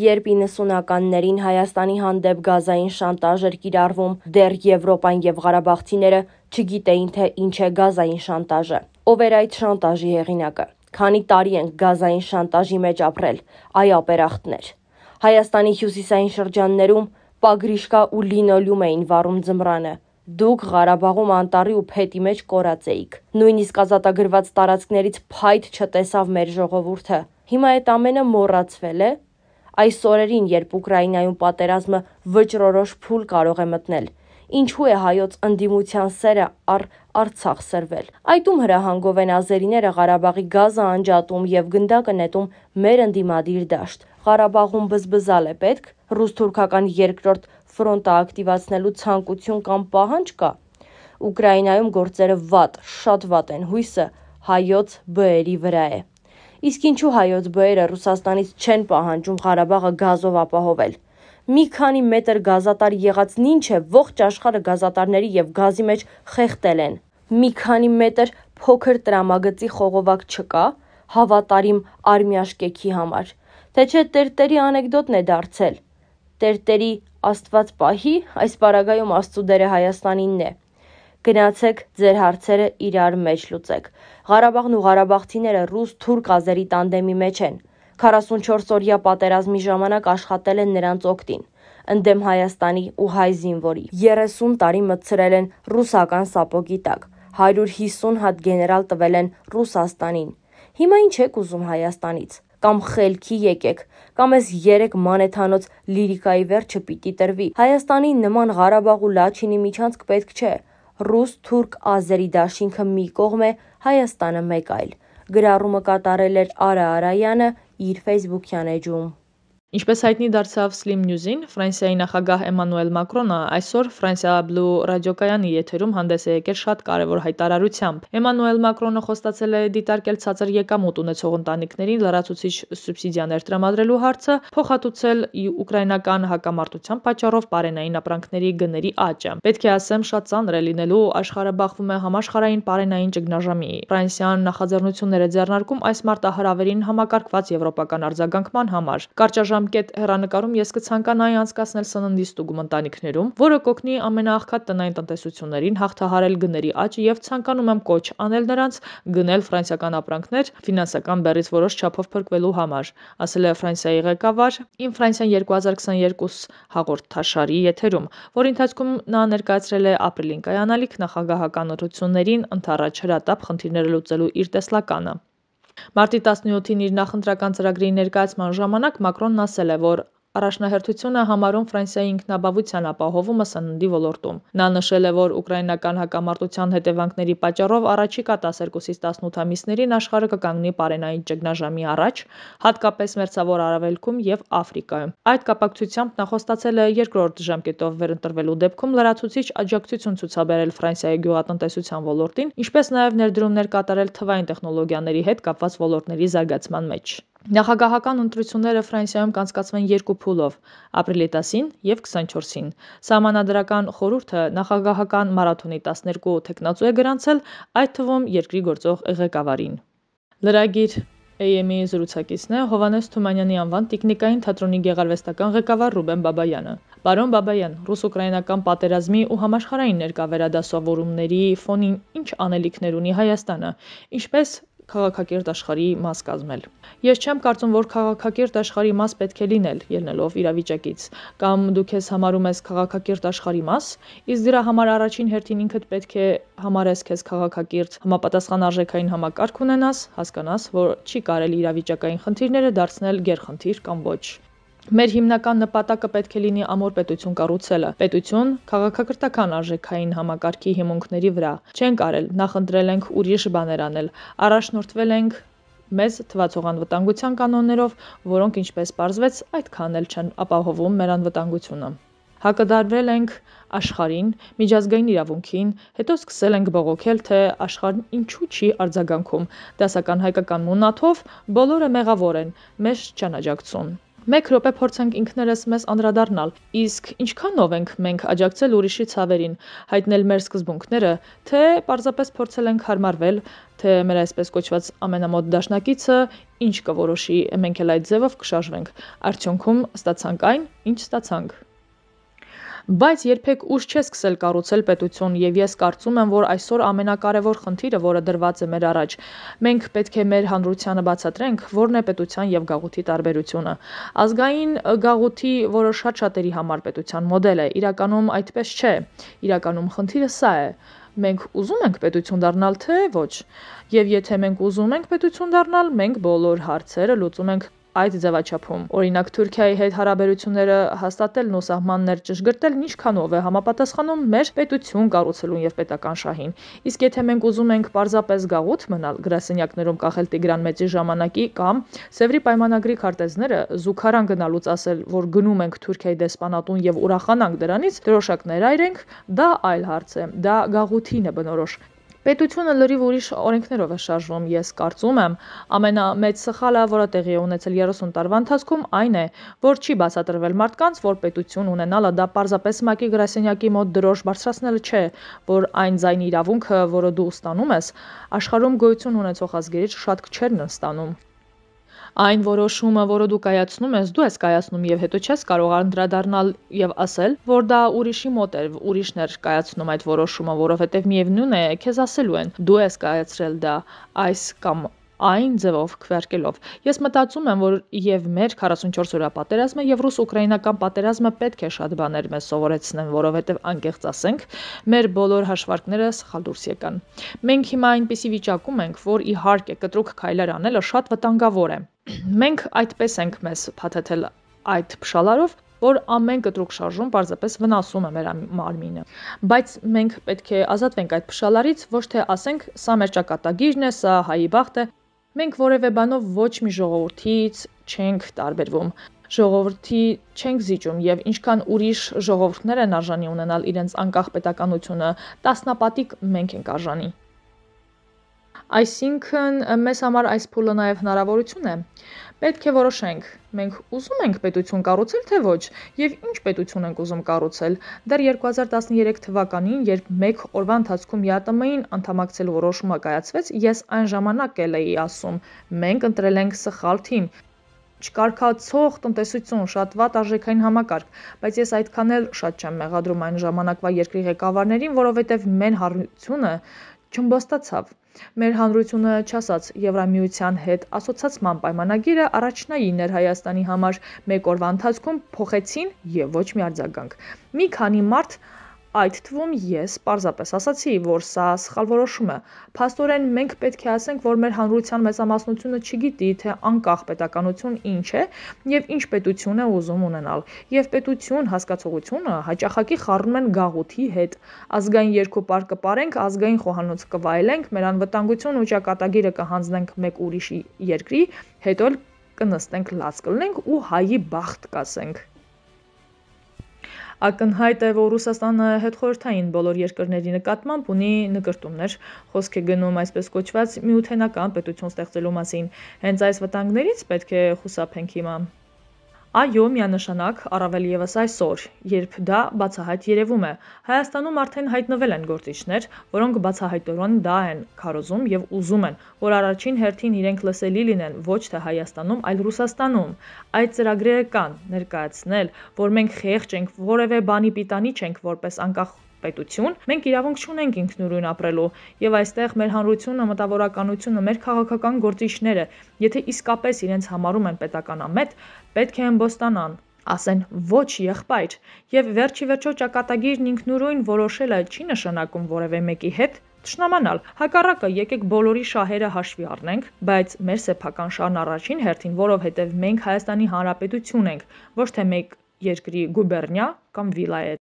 Երբ 90-ականներին Հայաստանի հանդեպ գազային շանտաժ էր կիրառվում, դեռ Եվրոպան եւ Ղարաբաղցիները չգիտեին, թե ինչ է գազային շանտաժը։ Ով էր այդ շանտաժի հեղինակը։ Քանի տարի են գազային շանտաժի մեջ ապրել, այ ապերախտներ։ Հայաստանի հյուսիսային շրջաններում պագրիշկա ու լինոլյում էին վառում ձմռանը։ Դուք Ղարաբաղում անտարի ու փետի մեջ կորած էիք։ Նույնիսկ ազատագրված տարածքներից փայտ չտեսավ մեր ժողովուրդը։ Հիմա այդ ամենը մոռացվել է Այս օրերին, երբ Ուկրաինայում պատերազմը վճռորոշ փուլ կարող է մտնել, ինչու է հայոց ընդդիմության սերը առ Արցախ սրվել։ Այդում հրահանգով են ազերիները Ղարաբաղի գազը անջատում եւ գնդակը նետում մեր ընդդիմադիր դաշտ։ Ղարաբաղում բզբզալ է պետք, ռուս-թուրքական երկրորդ ֆրոնտը ակտիվացնելու ցանկություն կամ պահանջ կա։ Ուկրաինայում գործերը վատ, շատ վատ են, հույսը հայոց բերի վրա է։ Իսկ ինչու հայոց բեերը Ռուսաստանից չեն պահանջում Ղարաբաղը գազով ապահովել։ Մի քանի մետր գազատար եղածն ինչ է, ողջ աշխարհը գազատարների եւ գազի մեջ խեղտել են։ Մի քանի մետր փոքր տրամագծի խողովակ չկա հավատարիմ արմյաշկեքի համար։ Թե չէ Տերտերի անեկդոտն է դարձել։ Տերտերի Աստված պահի, այս պարագայում Աստուծո դերը Հայաստանինն է։ Գնացեք ձեր հարցերը իրար մեջ լուծեք։ Ղարաբաղն ու Ղարաբաղցիները ռուս-թուրք ազերի տանդեմի մեջ են։ 44-օրյա պատերազմի ժամանակ աշխատել են նրանց օգտին ընդդեմ Հայաստանի ու հայ զինվորի։ 30 տարի մտցրել են ռուսական սապոգի տակ։ 150 հատ գեներալ տվել են Ռուսաստանին։ Հիմա ինչ եք ուզում Հայաստանից կամ խելքի եկեք, կամ այս 3 մանեթանոց լիրիկայի վերջը պիտի տրվի։ Հայաստանի նման Ղարաբաղ ու Լաչինի միջանցք պետք չէ ռուս-թուրք-ազերի դաշինքը մի կողմ է, Հայաստանը մեկ այլ։ Գրառումը կատարել էր Արա Արայանը իր Facebook-յան էջում։ Ինչպես հայտնի դարձավ Slim News-ին, Ֆրանսիայի նախագահ Էմանուել Մակրոնը այսօր Ֆրանսիա Blue ռադիոկայանի եթերում հանդես է եկել շատ կարևոր հայտարարությամբ։ Էմանուել Մակրոնը խոստացել է դիտարկել ցածր եկամուտ ունեցող ընտանիքներին լրացուցիչ սուբսիդիաներ տրամադրելու հարցը, փոխհատուցել ուկրաինական հակամարտության պատճառով պարենային ապրանքների գների աճը։ Պետք է ասեմ, շատ ծանր է լինելու աշխարհը բախվում է համաշխարհային պարենային ճգնաժամի։ Ֆրանսիան նախաձեռնություններ է ձեռնարկում այս մարտահրավերին համակարգված եվրոպական արձագանքման համար։ Կարճաժամ Կետ հեռանկարում ես կցանկանայի անցկացնել սննդի ստուգում ընտանիքներում, որը կօգնի ամենաաղքատ տնային տնտեսություններին հաղթահարել գների աճը եւ ցանկանում եմ կոչ անել նրանց գնել ֆրանսիական ապրանքներ ֆինանսական բեռից որոշ չափով փրկվելու համար, ասել է Ֆրանսիայի ղեկավար Ին Ֆրանսիան 2022 հաղորդաշարի եթերում, որի ընթացքում նա ներկայացրել է ապրիլին կայանալիք նախագահական ընտրություններին ընթառաջ հրատապ խնդիրները լուծելու իր տեսլականը։ Մարտի 17-ին իր նախընտրական ծրագրի ներկայացման ժամանակ Մակրոնն ասել է, որ առաջնահերթություն է համարում Ֆրանսիայի ինքնաբավության ապահովումը սննդի ոլորտում։ Նա նշել է, որ ուկրաինական հակամարտության հետևանքների պատճառով առաջիկա 12-ից 18 ամիսներին աշխարհը կկանգնի պարենային ճգնաժամի առաջ, հատկապես Մերձավոր Արևելքում եւ Աֆրիկայում։ Այդ կապակցությամբ նա խոստացել է երկրորդ ժամկետով վերընտրվելու դեպքում լրացուցիչ աջակցություն ցուցաբերել Ֆրանսիայի գյուղատնտեսության ոլորտին, ինչպես նաեւ ներդրումներ կատարել թվային տեխնոլոգիաների հետ կապված ոլորտների զարգացման մեջ։ Նախագահական ընտրությունները Ֆրանսիայում կանցկացվեն երկու փուլով՝ ապրիլի 10-ին և 24-ին։ Սահմանադրական խորհուրդը նախագահական մարաթոնի 12 թեկնածու է գրանցել, այդ թվում երկրի գործող ղեկավարին։ Լրագիր AM-ի զրուցակիցն է Հովանես Թումանյանի անվան Տեխնիկային թատրոնի ղեկավարվեստական ղեկավար Ռուբեն Բաբայանը։ Պարոն Բաբայան, ռուս-ուկրաինական պատերազմի ու համաշխարհային ներկա վերադասավորումների ֆոնին ինչ անելիքներ ունի Հայաստանը, ինչպես քաղաքակերտ աշխարհի մաս կազմել։ Ես չեմ կարծում, որ քաղաքակերտ աշխարհի մաս պետք է լինել ելնելով իրավիճակից, կամ դու քեզ համարում ես քաղաքակերտ աշխարհի մաս, իսկ դրա համար առաջին հերթին ինքդ պետք է համարես քեզ քաղաքակերտ, համապատասխան արժեքային համակարգ ունենաս, հասկանաս, որ չի կարելի իրավիճակային խնդիրները դարձնել գերխնդիր կամ ոչ։ Մեր հիմնական նպատակը պետք է լինի ամոր պետություն կառուցելը։ Պետություն քաղաքակրթական արժեքային համակարգի հիմունքների վրա։ Չենք արել, նախընտրել ենք ուրիշ բաներ անել։ Առաջնորդվել ենք մեզ թվացող անվտանգության կանոններով, որոնք ինչպես պարզվեց, այդքան էլ չեն ապահովում մեր անվտանգությունը։ Հակադարձվել ենք աշխարհին, միջազգային իրավունքին, հետո սկսել ենք բողոքել, թե աշխարհն ինչու չի արձագանքում։ Դասական հայկական մունաթով բոլորը մեղավոր են, մեզ չանաջակցում։ Մեկ րոպե փորձենք ինքներս մեզ անդրադառնալ։ Իսկ ինչքանով ենք մենք աջակցել ուրիշի ցավերին, հայտնել մեր սկզբունքները, թե պարզապես փորձել ենք հարմարվել, թե մեր այսպես կոչված ամենամոտ դաշնակիցը ինչ կորոշի, մենք էլ այդ ձևով կշարժվենք։ Արդյունքում ստացանք այն, ինչ ստացանք բայց երբեք ուշ չէ սկսել կառուցել պետություն եւ ես կարծում եմ, որ այսօր ամենակարևոր խնդիրը, որը դրված է մեր առաջ, մենք պետք է մեր հանրությանը բացատրենք, որն է պետության եւ գաղութի տարբերությունը։ Ազգային գաղութի, որը շատ-շատերի համար պետության մոդել է, իրականում այդպես չէ։ Իրականում խնդիրը սա է մենք ուզում ենք պետություն դառնալ, թե ոչ։ Եվ եթե մենք ուզում ենք պետություն դառնալ, մենք բոլոր հարցերը լուծում ենք այդ ձևաչափում։ Օրինակ Թուրքիայի հետ հարաբերությունները հաստատելն ու սահմաններ ճշգրտելն ինչքանով է համապատասխանում մեր պետություն կառուցելուն եւ պետական շահին։ Իսկ եթե մենք ուզում ենք պարզապես գաղութ մնալ, գրասենյակներում կախել Տիգրան Մեծի ժամանակի կամ Սևրի պայմանագրի քարտեզները զուգարան գնալուց ասել, որ գնում ենք Թուրքիայի դեսպանատուն եւ ուրախանանք դրանից, դրոշակներ այրենք, դա այլ հարց է։ Դա գաղութին է բնորոշ։ Պետությունը լրիվ ուրիշ օրենքներով է շարժվում, ես կարծում եմ, ամենամեծ սխալը, որը տեղի է ունեցել 30 տարվա ընթացքում, այն է, որ չի բացատրվել մարդկանց, որ պետություն ունենալը դա պարզապես ՄԱԿ-ի գրասենյակի մոտ դրոշ բարձրացնելը չէ, որ այն ձայնի իրավունքը, որը դու ստանում ես, աշխարհում գոյություն ունեցող ազգերից շատ քչերն են ստանում այն որոշումը, որը դու կայացնում ես, դու ես կայացնում եւ հետո չես կարող անդրադառնալ եւ ասել, որ դա ուրիշի մոտ է, ուրիշն է կայացնում այդ որոշումը, որովհետեւ միևնույն է, քեզ ասելու են, դու ես կայացրել դա այս կամ այն ձևով քվերկելով։ Ես մտածում եմ, որ եւ մեր 44 օրյա պատերազմը եւ ռուս-ուկրաինական պատերազմը պետք է շատ բաներ մեզ սովորեցնեն, որովհետեւ անկեղծ ասենք, մեր բոլոր հաշվարկները սխալ դուրս եկան։ Մենք հիմա այնպիսի վիճակում ենք, որ իհարկե կտրուկ քայլեր անելը շատ վտանգավոր է, Մենք այդպես ենք մեզ փաթեթել այդ փշալարով, որ ամեն կտրուկ շարժում պարզապես վնասում է մեր մարմինը։ Բայց մենք պետք է ազատվենք այդ փշալարից, ոչ թե ասենք, սա մեր ճակատագիրն է, սա հայի բախտը։ Մենք որևէ բանով ոչ մի ժողովրդից չենք տարբերվում ժողովրդի չենք զիջում եւ ինչքան ուրիշ ժողովուրդներ են արժանի ունենալ իրենց անկախ պետականությունը, տասնապատիկ մենք ենք արժանի։ Այսինքն մեզ համար այս փուլը նաև հնարավորություն է։ Պետք է որոշենք՝ մենք ուզում ենք պետություն կառուցել, թե ոչ, եւ ինչ պետություն ենք ուզում կառուցել։ Դեռ 2013 թվականին, երբ մեկ օրվա ընթացքում ԵԱՏՄ-ին անդամակցելու որոշումը կայացվեց, ես այն ժամանակ էլ էի ասում՝ մենք ընտրել ենք սխալ թիմ, չկարգացող տնտեսություն, շատ վատ արժեքային համակարգ, բայց ես այդքան էլ շատ չեմ մեղադրում այն ժամանակվա երկրի ղեկավարներին, որովհետև մեր հարությունը չըմբոստացավ։ Մեր հանրությունը չասած Եվրամիության հետ ասոցացման պայմանագիրը առաջնային էր Հայաստանի համար։ Մեկ օրվա ընթացքում փոխեցին եւ ոչ մի արձագանք։ Մի քանի մարդ Այդ թվում ես պարզապես ասացի, որ սա սխալ որոշում է։ Փաստորեն մենք պետք է ասենք, որ մեր հանրության մեծամասնությունը չգիտի, թե անկախ պետականություն ինչ է եւ ինչ պետություն է ուզում ունենալ։ Եվ պետություն հասկացողությունը հաճախակի խառնում են գաղութի հետ։ Ազգային երկու պար կպարենք, ազգային խոհանոց կվայելենք, մեր անվտանգությունն ու ճակատագիրը կհանձնենք մեկ ուրիշի երկրի, հետո էլ կնստենք լաց կլինենք ու հայի բախտ կասենք։ Ակնհայտ է, որ Ռուսաստանը հետխորհրդային բոլոր երկրների նկատմամբ ունի նկրտումներ, խոսք է գնում այսպես կոչված միութենական պետություն ստեղծելու մասին։ Հենց այս վտանգներից պետք է խուսափենք հիմա։ Այո, միանշանակ, առավել եւս այսօր, երբ դա բացահայտ երևում է։ Հայաստանում արդեն հայտնվել են գործիչներ, որոնք բացահայտորեն դա են քարոզում եւ ուզում են, որ առաջին հերթին իրենք լսելի լինեն ոչ թե Հայաստանում, այլ Ռուսաստանում։ Այդ ծրագրերը կան՝ ներկայացնել, որ մենք խեղճ ենք, որևէ բանի պիտանի չենք որպես անկախ պետություն, մենք իրավունք չունենք ինքնուրույն ապրելու եւ այստեղ մեր հանրությունը, մտավորականությունը, մեր քաղաքական գործիչները, եթե իսկապես իրենց համարում են պետականամետ, պետք է ըմբոստանան ասեն ոչ եղբայր եւ վերջի վերջո ճակատագիրն ինքնուրույն որոշելը չի նշանակում որևէ մեկի հետ Ճշնամանալ։ Հակառակը եկեք բոլորի շահերը հաշվի առնենք, բայց մեր սեփական շարն առաջին հերթին, որովհետև մենք Հայաստանի Հանրապետություն ենք, ոչ թե մեկ երկրի գուբերնիա կամ վիլայետ։